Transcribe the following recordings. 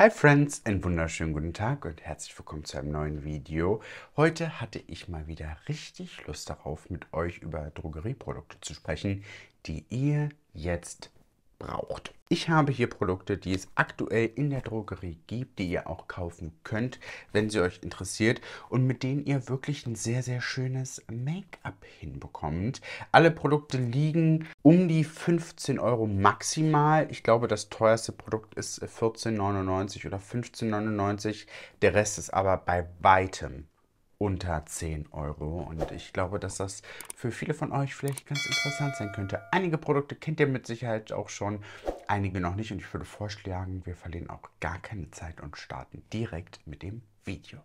Hi Friends, einen wunderschönen guten Tag und herzlich willkommen zu einem neuen Video. Heute hatte ich mal wieder richtig Lust darauf, mit euch über Drogerieprodukte zu sprechen, die ihr jetzt braucht. Ich habe hier Produkte, die es aktuell in der Drogerie gibt, die ihr auch kaufen könnt, wenn sie euch interessiert und mit denen ihr wirklich ein sehr, sehr schönes Make-up hinbekommt. Alle Produkte liegen um die 15 Euro maximal. Ich glaube, das teuerste Produkt ist 14,99 oder 15,99. Der Rest ist aber bei weitem unter 10 Euro. Und ich glaube, dass das für viele von euch vielleicht ganz interessant sein könnte. Einige Produkte kennt ihr mit Sicherheit auch schon, einige noch nicht. Und ich würde vorschlagen, wir verlieren auch gar keine Zeit und starten direkt mit dem Video.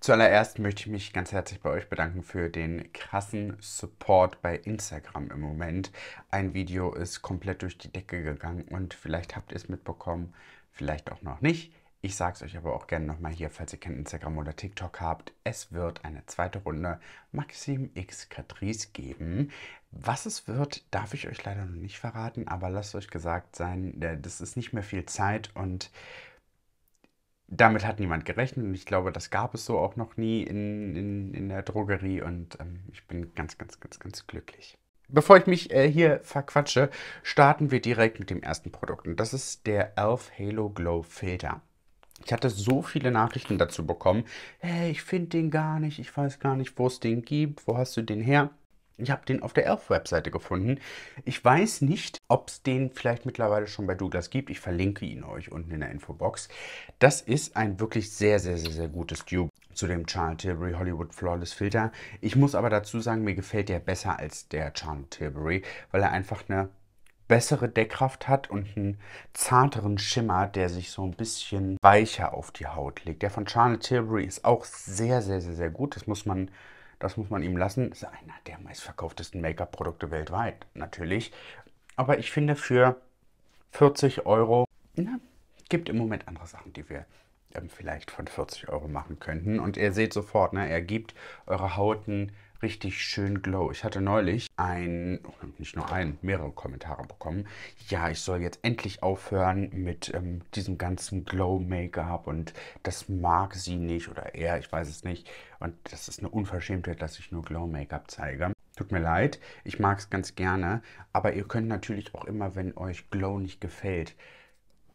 Zuallererst möchte ich mich ganz herzlich bei euch bedanken für den krassen Support bei Instagram im Moment. Ein Video ist komplett durch die Decke gegangen und vielleicht habt ihr es mitbekommen, vielleicht auch noch nicht. Ich sage es euch aber auch gerne nochmal hier, falls ihr kein Instagram oder TikTok habt. Es wird eine zweite Runde Maxim X Catrice geben. Was es wird, darf ich euch leider noch nicht verraten, aber lasst euch gesagt sein, äh, das ist nicht mehr viel Zeit und damit hat niemand gerechnet und ich glaube, das gab es so auch noch nie in, in, in der Drogerie und ähm, ich bin ganz, ganz, ganz, ganz glücklich. Bevor ich mich äh, hier verquatsche, starten wir direkt mit dem ersten Produkt und das ist der Elf Halo Glow Filter. Ich hatte so viele Nachrichten dazu bekommen. Hey, ich finde den gar nicht. Ich weiß gar nicht, wo es den gibt. Wo hast du den her? Ich habe den auf der Elf-Webseite gefunden. Ich weiß nicht, ob es den vielleicht mittlerweile schon bei Douglas gibt. Ich verlinke ihn euch unten in der Infobox. Das ist ein wirklich sehr, sehr, sehr, sehr gutes Dupe zu dem Charlotte Tilbury Hollywood Flawless Filter. Ich muss aber dazu sagen, mir gefällt der besser als der Charlotte Tilbury, weil er einfach eine bessere Deckkraft hat und einen zarteren Schimmer, der sich so ein bisschen weicher auf die Haut legt. Der von Charlotte Tilbury ist auch sehr, sehr, sehr, sehr gut. Das muss man, das muss man ihm lassen. Das ist einer der meistverkauftesten Make-up-Produkte weltweit, natürlich. Aber ich finde für 40 Euro, na, gibt im Moment andere Sachen, die wir ähm, vielleicht von 40 Euro machen könnten. Und ihr seht sofort, ne, er gibt eure Hauten richtig schön Glow. Ich hatte neulich ein, oh, nicht nur ein, mehrere Kommentare bekommen. Ja, ich soll jetzt endlich aufhören mit ähm, diesem ganzen Glow-Make-up und das mag sie nicht oder er, ich weiß es nicht. Und das ist eine Unverschämtheit, dass ich nur Glow-Make-up zeige. Tut mir leid, ich mag es ganz gerne, aber ihr könnt natürlich auch immer, wenn euch Glow nicht gefällt,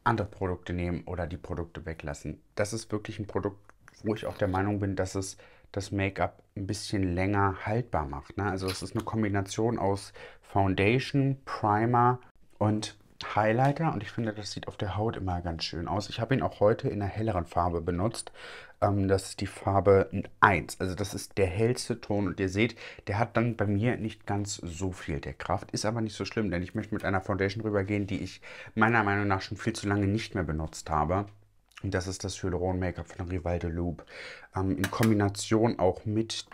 andere Produkte nehmen oder die Produkte weglassen. Das ist wirklich ein Produkt, wo ich auch der Meinung bin, dass es das Make-up ein bisschen länger haltbar macht. Ne? Also es ist eine Kombination aus Foundation, Primer und Highlighter und ich finde, das sieht auf der Haut immer ganz schön aus. Ich habe ihn auch heute in einer helleren Farbe benutzt. Ähm, das ist die Farbe 1. Also das ist der hellste Ton und ihr seht, der hat dann bei mir nicht ganz so viel der Kraft. Ist aber nicht so schlimm, denn ich möchte mit einer Foundation rübergehen, die ich meiner Meinung nach schon viel zu lange nicht mehr benutzt habe. Und das ist das Hyaluron Make-up von Rivalde Loop. Ähm, in Kombination auch mit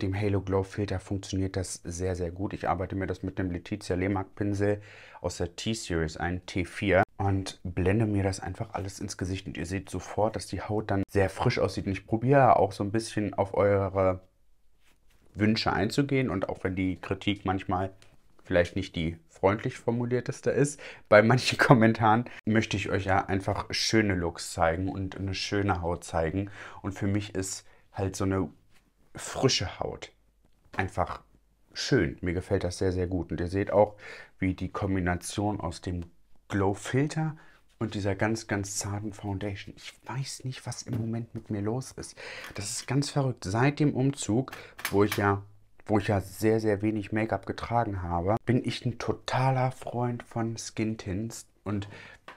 dem Halo Glow Filter funktioniert das sehr, sehr gut. Ich arbeite mir das mit dem Letizia Lehmark Pinsel aus der T-Series ein, T4 und blende mir das einfach alles ins Gesicht und ihr seht sofort, dass die Haut dann sehr frisch aussieht. Und ich probiere auch so ein bisschen auf eure Wünsche einzugehen und auch wenn die Kritik manchmal vielleicht nicht die freundlich formulierteste ist. Bei manchen Kommentaren möchte ich euch ja einfach schöne Looks zeigen und eine schöne Haut zeigen. Und für mich ist halt so eine frische Haut einfach schön. Mir gefällt das sehr, sehr gut. Und ihr seht auch, wie die Kombination aus dem Glow-Filter und dieser ganz, ganz zarten Foundation. Ich weiß nicht, was im Moment mit mir los ist. Das ist ganz verrückt. Seit dem Umzug, wo ich ja wo ich ja sehr, sehr wenig Make-up getragen habe, bin ich ein totaler Freund von Skin Tints. Und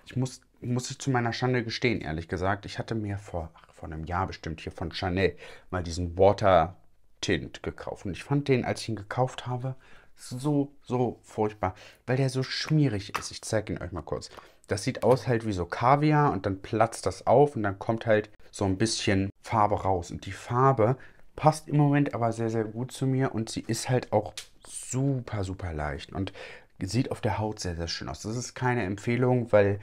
ich muss, muss ich zu meiner Schande gestehen, ehrlich gesagt, ich hatte mir vor, ach, vor einem Jahr bestimmt hier von Chanel mal diesen Water Tint gekauft. Und ich fand den, als ich ihn gekauft habe, so, so furchtbar, weil der so schmierig ist. Ich zeige ihn euch mal kurz. Das sieht aus halt wie so Kaviar und dann platzt das auf und dann kommt halt so ein bisschen Farbe raus. Und die Farbe passt im Moment aber sehr, sehr gut zu mir und sie ist halt auch super, super leicht und sieht auf der Haut sehr, sehr schön aus. Das ist keine Empfehlung, weil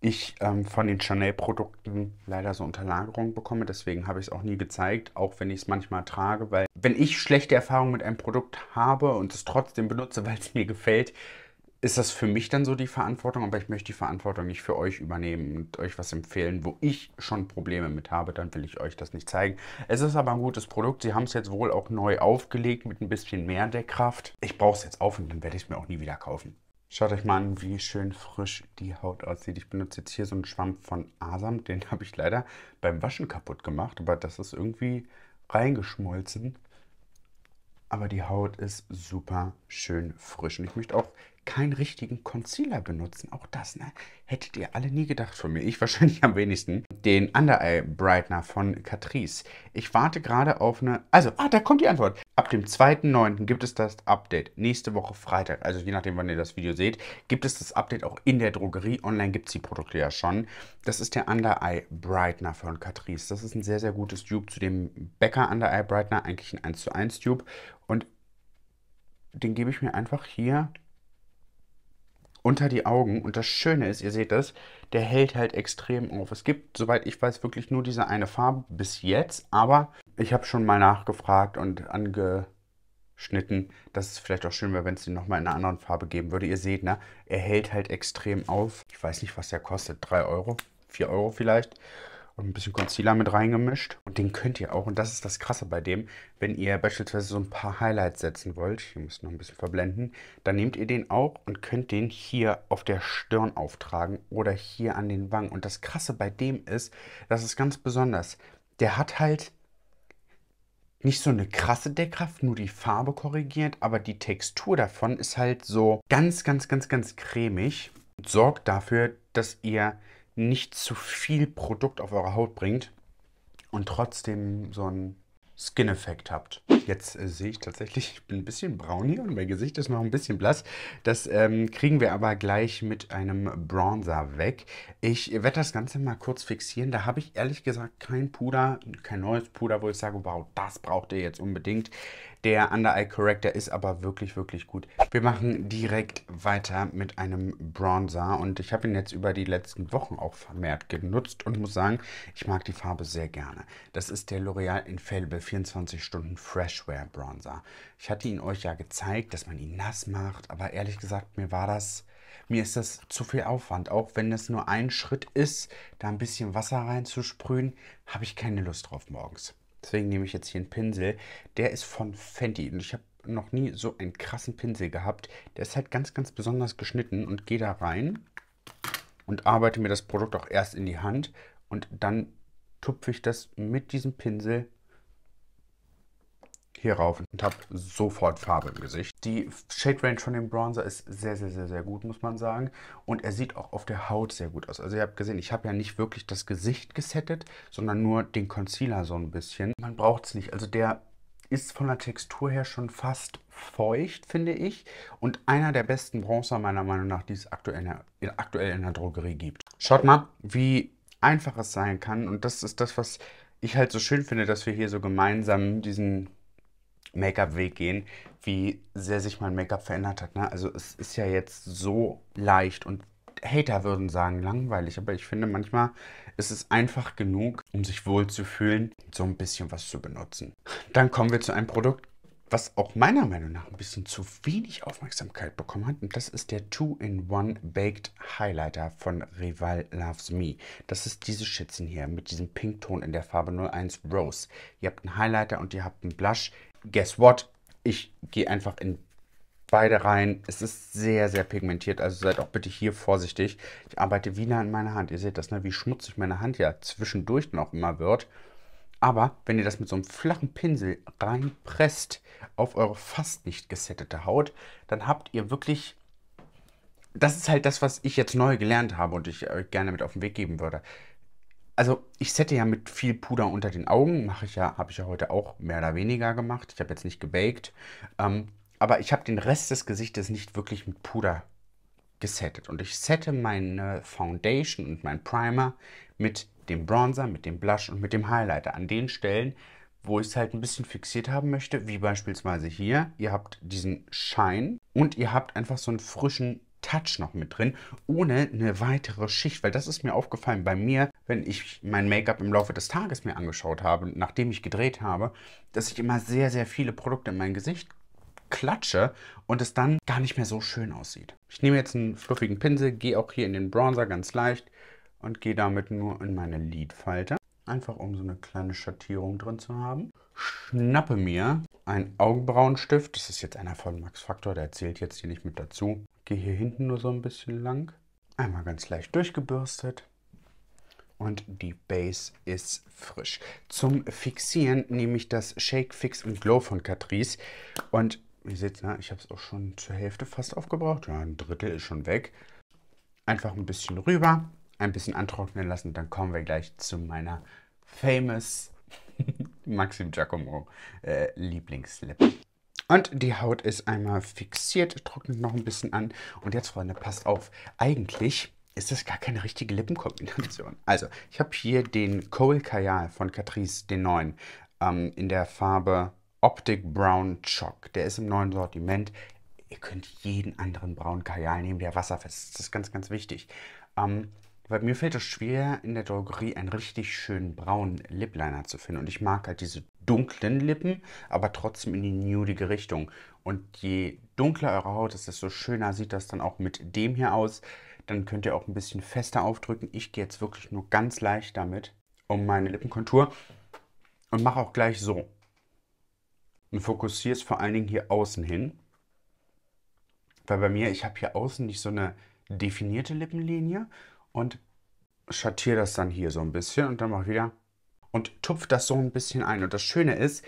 ich ähm, von den Chanel-Produkten leider so Unterlagerung bekomme. Deswegen habe ich es auch nie gezeigt, auch wenn ich es manchmal trage, weil wenn ich schlechte Erfahrungen mit einem Produkt habe und es trotzdem benutze, weil es mir gefällt, ist das für mich dann so die Verantwortung, aber ich möchte die Verantwortung nicht für euch übernehmen und euch was empfehlen, wo ich schon Probleme mit habe, dann will ich euch das nicht zeigen. Es ist aber ein gutes Produkt. Sie haben es jetzt wohl auch neu aufgelegt mit ein bisschen mehr Deckkraft. Ich brauche es jetzt auf und dann werde ich es mir auch nie wieder kaufen. Schaut euch mal an, wie schön frisch die Haut aussieht. Ich benutze jetzt hier so einen Schwamm von Asam. Den habe ich leider beim Waschen kaputt gemacht, aber das ist irgendwie reingeschmolzen. Aber die Haut ist super schön frisch. Und ich möchte auch keinen richtigen Concealer benutzen. Auch das, ne? Hättet ihr alle nie gedacht von mir. Ich wahrscheinlich am wenigsten. Den Under Eye Brightener von Catrice. Ich warte gerade auf eine... Also, ah, da kommt die Antwort. Ab dem 2.9. gibt es das Update. Nächste Woche Freitag. Also je nachdem, wann ihr das Video seht, gibt es das Update auch in der Drogerie. Online gibt es die Produkte ja schon. Das ist der Under Eye Brightener von Catrice. Das ist ein sehr, sehr gutes Dupe zu dem Becker Under Eye Brightener. Eigentlich ein 1 zu 1 Dupe. Und den gebe ich mir einfach hier unter die Augen. Und das Schöne ist, ihr seht das, der hält halt extrem auf. Es gibt, soweit ich weiß, wirklich nur diese eine Farbe bis jetzt. Aber ich habe schon mal nachgefragt und angeschnitten, dass es vielleicht auch schön wäre, wenn es den nochmal in einer anderen Farbe geben würde. Ihr seht, ne? Er hält halt extrem auf. Ich weiß nicht, was der kostet. 3 Euro? 4 Euro vielleicht? und ein bisschen Concealer mit reingemischt. Und den könnt ihr auch, und das ist das Krasse bei dem, wenn ihr beispielsweise so ein paar Highlights setzen wollt, hier müsst ihr noch ein bisschen verblenden, dann nehmt ihr den auch und könnt den hier auf der Stirn auftragen oder hier an den Wangen. Und das Krasse bei dem ist, das ist ganz besonders, der hat halt nicht so eine krasse Deckkraft, nur die Farbe korrigiert, aber die Textur davon ist halt so ganz, ganz, ganz, ganz cremig und sorgt dafür, dass ihr nicht zu viel Produkt auf eure Haut bringt und trotzdem so einen Skin-Effekt habt. Jetzt äh, sehe ich tatsächlich, ich bin ein bisschen braun hier und mein Gesicht ist noch ein bisschen blass. Das ähm, kriegen wir aber gleich mit einem Bronzer weg. Ich werde das Ganze mal kurz fixieren. Da habe ich ehrlich gesagt kein Puder, kein neues Puder, wo ich sage, wow, das braucht ihr jetzt unbedingt. Der Under-Eye Corrector ist aber wirklich, wirklich gut. Wir machen direkt weiter mit einem Bronzer und ich habe ihn jetzt über die letzten Wochen auch vermehrt genutzt und muss sagen, ich mag die Farbe sehr gerne. Das ist der L'Oreal Infallible 24 Stunden Fresh Fresh-Wear Bronzer. Ich hatte ihn euch ja gezeigt, dass man ihn nass macht, aber ehrlich gesagt, mir war das, mir ist das zu viel Aufwand. Auch wenn es nur ein Schritt ist, da ein bisschen Wasser reinzusprühen, habe ich keine Lust drauf morgens. Deswegen nehme ich jetzt hier einen Pinsel. Der ist von Fenty und ich habe noch nie so einen krassen Pinsel gehabt. Der ist halt ganz, ganz besonders geschnitten und gehe da rein und arbeite mir das Produkt auch erst in die Hand und dann tupfe ich das mit diesem Pinsel hier rauf und habe sofort Farbe im Gesicht. Die Shade Range von dem Bronzer ist sehr, sehr, sehr, sehr gut, muss man sagen. Und er sieht auch auf der Haut sehr gut aus. Also ihr habt gesehen, ich habe ja nicht wirklich das Gesicht gesettet, sondern nur den Concealer so ein bisschen. Man braucht es nicht. Also der ist von der Textur her schon fast feucht, finde ich. Und einer der besten Bronzer meiner Meinung nach, die es aktuell in der, aktuell in der Drogerie gibt. Schaut mal, wie einfach es sein kann. Und das ist das, was ich halt so schön finde, dass wir hier so gemeinsam diesen Make-up-Weg gehen, wie sehr sich mein Make-up verändert hat. Ne? Also es ist ja jetzt so leicht und Hater würden sagen langweilig, aber ich finde manchmal ist es einfach genug, um sich wohl zu fühlen, so ein bisschen was zu benutzen. Dann kommen wir zu einem Produkt, was auch meiner Meinung nach ein bisschen zu wenig Aufmerksamkeit bekommen hat. Und das ist der Two-in-One Baked Highlighter von Rival Loves Me. Das ist diese Schützen hier mit diesem Pinkton in der Farbe 01 Rose. Ihr habt einen Highlighter und ihr habt einen Blush guess what? Ich gehe einfach in beide rein. Es ist sehr, sehr pigmentiert, also seid auch bitte hier vorsichtig. Ich arbeite wieder an meiner Hand. Ihr seht das, ne? wie schmutzig meine Hand ja zwischendurch noch immer wird. Aber wenn ihr das mit so einem flachen Pinsel reinpresst auf eure fast nicht gesettete Haut, dann habt ihr wirklich... Das ist halt das, was ich jetzt neu gelernt habe und ich euch äh, gerne mit auf den Weg geben würde also ich sette ja mit viel Puder unter den Augen, mache ich ja, habe ich ja heute auch mehr oder weniger gemacht. Ich habe jetzt nicht gebaked, ähm, aber ich habe den Rest des Gesichtes nicht wirklich mit Puder gesettet. Und ich sette meine Foundation und meinen Primer mit dem Bronzer, mit dem Blush und mit dem Highlighter an den Stellen, wo ich es halt ein bisschen fixiert haben möchte, wie beispielsweise hier. Ihr habt diesen Schein und ihr habt einfach so einen frischen Touch noch mit drin, ohne eine weitere Schicht, weil das ist mir aufgefallen bei mir, wenn ich mein Make-up im Laufe des Tages mir angeschaut habe, nachdem ich gedreht habe, dass ich immer sehr, sehr viele Produkte in mein Gesicht klatsche und es dann gar nicht mehr so schön aussieht. Ich nehme jetzt einen fluffigen Pinsel, gehe auch hier in den Bronzer ganz leicht und gehe damit nur in meine Lidfalte. Einfach um so eine kleine Schattierung drin zu haben. Schnappe mir ein Augenbrauenstift. Das ist jetzt einer von Max Factor, der zählt jetzt hier nicht mit dazu. Gehe hier hinten nur so ein bisschen lang. Einmal ganz leicht durchgebürstet. Und die Base ist frisch. Zum Fixieren nehme ich das Shake, Fix und Glow von Catrice. Und ihr seht, na, ich habe es auch schon zur Hälfte fast aufgebraucht. Ja, ein Drittel ist schon weg. Einfach ein bisschen rüber, ein bisschen antrocknen lassen. Dann kommen wir gleich zu meiner Famous Maxim Giacomo äh, Lieblingslip. Und die Haut ist einmal fixiert, trocknet noch ein bisschen an. Und jetzt, Freunde, passt auf. Eigentlich ist das gar keine richtige Lippenkombination. Also, ich habe hier den Cole Kajal von Catrice, den neuen, ähm, in der Farbe Optic Brown Chalk. Der ist im neuen Sortiment. Ihr könnt jeden anderen braunen Kajal nehmen, der wasserfest ist. Das ist ganz, ganz wichtig. Ähm, weil mir fällt es schwer, in der Drogerie einen richtig schönen braunen Lipliner zu finden. Und ich mag halt diese dunklen Lippen, aber trotzdem in die nudige Richtung. Und je dunkler eure Haut ist, desto schöner sieht das dann auch mit dem hier aus. Dann könnt ihr auch ein bisschen fester aufdrücken. Ich gehe jetzt wirklich nur ganz leicht damit um meine Lippenkontur und mache auch gleich so. Und fokussiere es vor allen Dingen hier außen hin. Weil bei mir, ich habe hier außen nicht so eine definierte Lippenlinie, und schattiere das dann hier so ein bisschen und dann mache ich wieder und tupfe das so ein bisschen ein. Und das Schöne ist,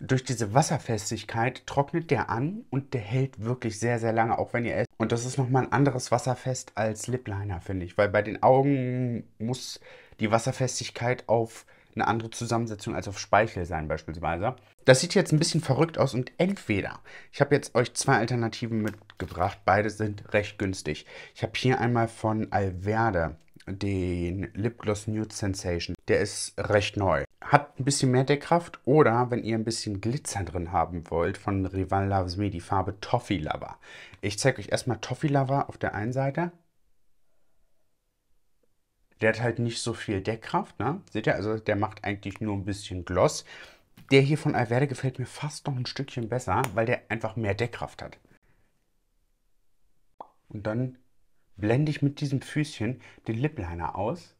durch diese Wasserfestigkeit trocknet der an und der hält wirklich sehr, sehr lange, auch wenn ihr esst. Und das ist nochmal ein anderes Wasserfest als Lip Liner, finde ich, weil bei den Augen muss die Wasserfestigkeit auf eine andere Zusammensetzung als auf Speichel sein beispielsweise. Das sieht jetzt ein bisschen verrückt aus und entweder, ich habe jetzt euch zwei Alternativen mitgebracht, beide sind recht günstig. Ich habe hier einmal von Alverde den Lipgloss Nude Sensation. Der ist recht neu. Hat ein bisschen mehr Deckkraft oder wenn ihr ein bisschen Glitzer drin haben wollt, von Rival Loves Me die Farbe Toffee Lover. Ich zeige euch erstmal Toffee Lover auf der einen Seite der hat halt nicht so viel Deckkraft, ne? Seht ihr, also der macht eigentlich nur ein bisschen Gloss. Der hier von Alverde gefällt mir fast noch ein Stückchen besser, weil der einfach mehr Deckkraft hat. Und dann blende ich mit diesem Füßchen den Lippliner aus.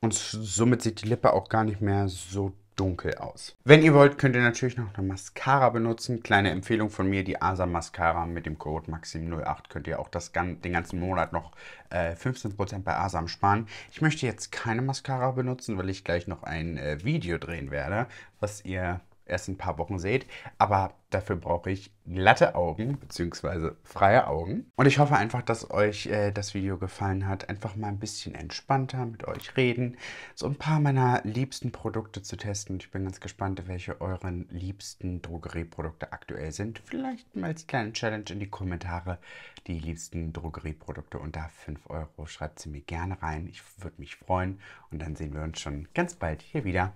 Und somit sieht die Lippe auch gar nicht mehr so dunkel aus. Wenn ihr wollt, könnt ihr natürlich noch eine Mascara benutzen. Kleine Empfehlung von mir, die Asa Mascara mit dem Code MAXIM08 könnt ihr auch das, den ganzen Monat noch äh, 15% bei Asam sparen. Ich möchte jetzt keine Mascara benutzen, weil ich gleich noch ein äh, Video drehen werde, was ihr erst ein paar Wochen seht. Aber dafür brauche ich glatte Augen bzw. freie Augen. Und ich hoffe einfach, dass euch äh, das Video gefallen hat. Einfach mal ein bisschen entspannter mit euch reden. So ein paar meiner liebsten Produkte zu testen. Und ich bin ganz gespannt, welche euren liebsten Drogerieprodukte aktuell sind. Vielleicht mal als kleine Challenge in die Kommentare die liebsten Drogerieprodukte unter 5 Euro. Schreibt sie mir gerne rein. Ich würde mich freuen. Und dann sehen wir uns schon ganz bald hier wieder.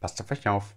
Passt auf euch auf.